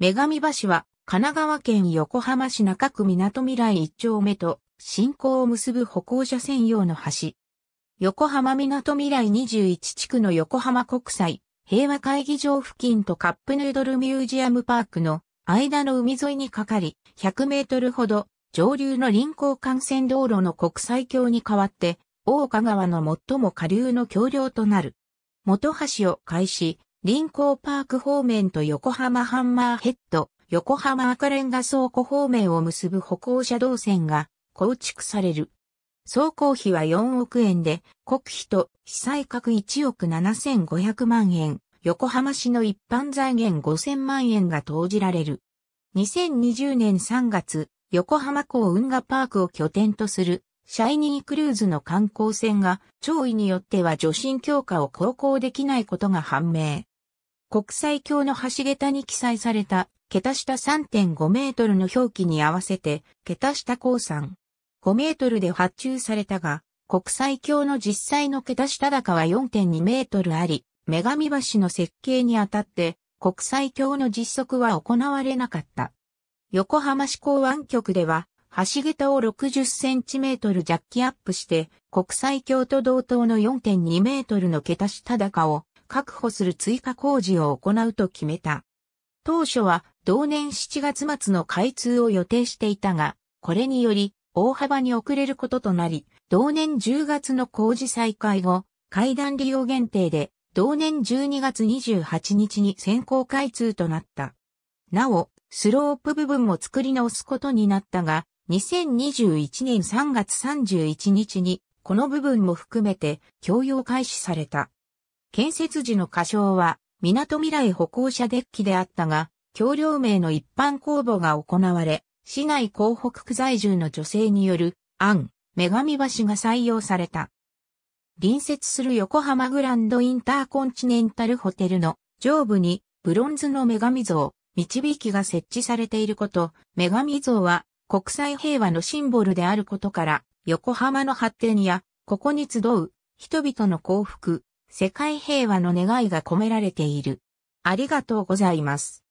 女神橋は神奈川県横浜市中区港未来一丁目と新港を結ぶ歩行者専用の橋。横浜港未来21地区の横浜国際平和会議場付近とカップヌードルミュージアムパークの間の海沿いにかかり100メートルほど上流の臨港幹線道路の国際橋に代わって大岡川の最も下流の橋梁となる。元橋を開始、臨港パーク方面と横浜ハンマーヘッド、横浜赤レンガ倉庫方面を結ぶ歩行者動線が構築される。総工費は4億円で、国費と被災額1億7500万円、横浜市の一般財源5000万円が投じられる。2020年3月、横浜港運河パークを拠点とする、シャイニークルーズの観光船が、潮位によっては除震強化を航行できないことが判明。国際橋の橋桁に記載された、桁下3.5メートルの表記に合わせて、桁下鉱山。5メートルで発注されたが、国際橋の実際の桁下高は4.2メートルあり、女神橋の設計にあたって、国際橋の実測は行われなかった。横浜市港湾局では、橋桁を60センチメートルジャッキアップして、国際橋と同等の4.2メートルの桁下高を確保する追加工事を行うと決めた。当初は同年7月末の開通を予定していたが、これにより大幅に遅れることとなり、同年10月の工事再開後、階段利用限定で、同年12月28日に先行開通となった。なお、スロープ部分も作り直すことになったが、2021年3月31日に、この部分も含めて、共用開始された。建設時の仮称は、港未来歩行者デッキであったが、橋梁名の一般公募が行われ、市内港北区在住の女性による、案、女神橋が採用された。隣接する横浜グランドインターコンチネンタルホテルの上部にブロンズの女神像、導きが設置されていること、女神像は国際平和のシンボルであることから、横浜の発展や、ここに集う人々の幸福、世界平和の願いが込められている。ありがとうございます。